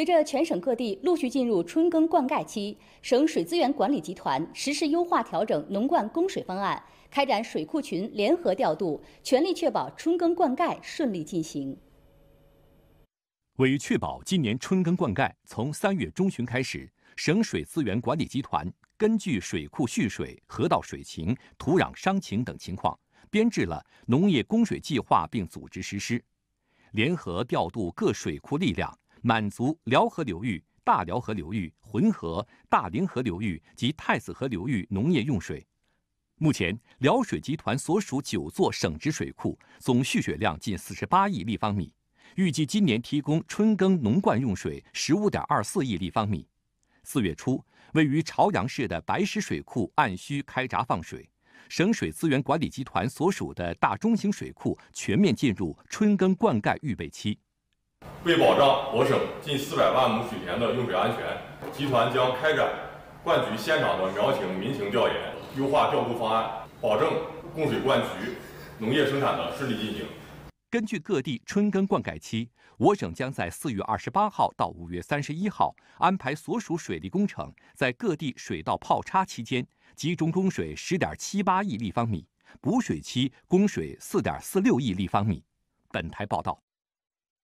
随着全省各地陆续进入春耕灌溉期，省水资源管理集团实施优化调整农灌供水方案，开展水库群联合调度，全力确保春耕灌溉顺利进行。为确保今年春耕灌溉从三月中旬开始，省水资源管理集团根据水库蓄水、河道水情、土壤墒情等情况，编制了农业供水计划，并组织实施，联合调度各水库力量。满足辽河流域、大辽河流域、浑河、大凌河流域及太子河流域农业用水。目前，辽水集团所属九座省直水库总蓄水量近四十八亿立方米，预计今年提供春耕农灌用水十五点二四亿立方米。四月初，位于朝阳市的白石水库按需开闸放水，省水资源管理集团所属的大中型水库全面进入春耕灌溉预备期。为保障我省近四百万亩水田的用水安全，集团将开展灌渠现场的苗情、民情调研，优化调度方案，保证供水灌渠、农业生产的顺利进行。根据各地春耕灌溉期，我省将在四月二十八号到五月三十一号安排所属水利工程在各地水稻泡插期间集中供水十点七八亿立方米，补水期供水四点四六亿立方米。本台报道。